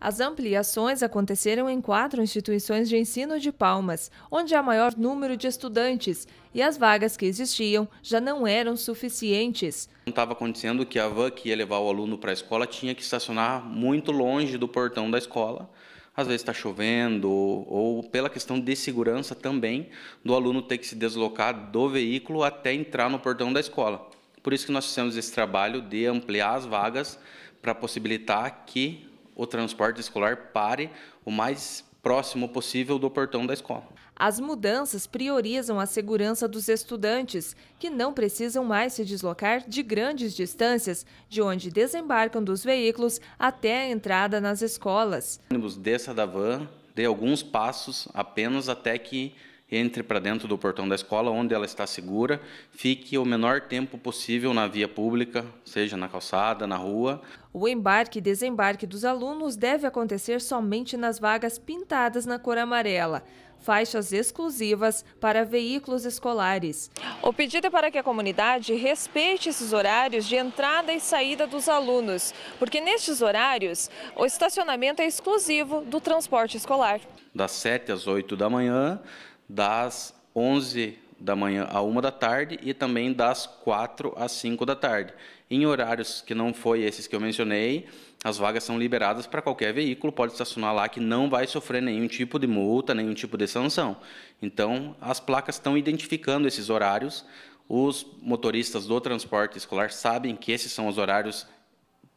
As ampliações aconteceram em quatro instituições de ensino de Palmas, onde há maior número de estudantes, e as vagas que existiam já não eram suficientes. Não estava acontecendo que a van que ia levar o aluno para a escola tinha que estacionar muito longe do portão da escola. Às vezes está chovendo, ou pela questão de segurança também, do aluno ter que se deslocar do veículo até entrar no portão da escola. Por isso que nós fizemos esse trabalho de ampliar as vagas para possibilitar que o transporte escolar pare o mais próximo possível do portão da escola. As mudanças priorizam a segurança dos estudantes, que não precisam mais se deslocar de grandes distâncias, de onde desembarcam dos veículos até a entrada nas escolas. O ônibus desça da van, dê alguns passos apenas até que entre para dentro do portão da escola, onde ela está segura, fique o menor tempo possível na via pública, seja na calçada, na rua. O embarque e desembarque dos alunos deve acontecer somente nas vagas pintadas na cor amarela faixas exclusivas para veículos escolares. O pedido é para que a comunidade respeite esses horários de entrada e saída dos alunos, porque nestes horários o estacionamento é exclusivo do transporte escolar. Das 7 às 8 da manhã, das 11 da manhã à 1 da tarde e também das 4 às 5 da tarde. Em horários que não foi esses que eu mencionei, as vagas são liberadas para qualquer veículo, pode estacionar lá que não vai sofrer nenhum tipo de multa, nenhum tipo de sanção. Então, as placas estão identificando esses horários. Os motoristas do transporte escolar sabem que esses são os horários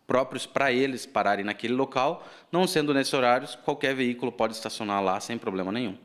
próprios para eles pararem naquele local. Não sendo nesses horários, qualquer veículo pode estacionar lá sem problema nenhum.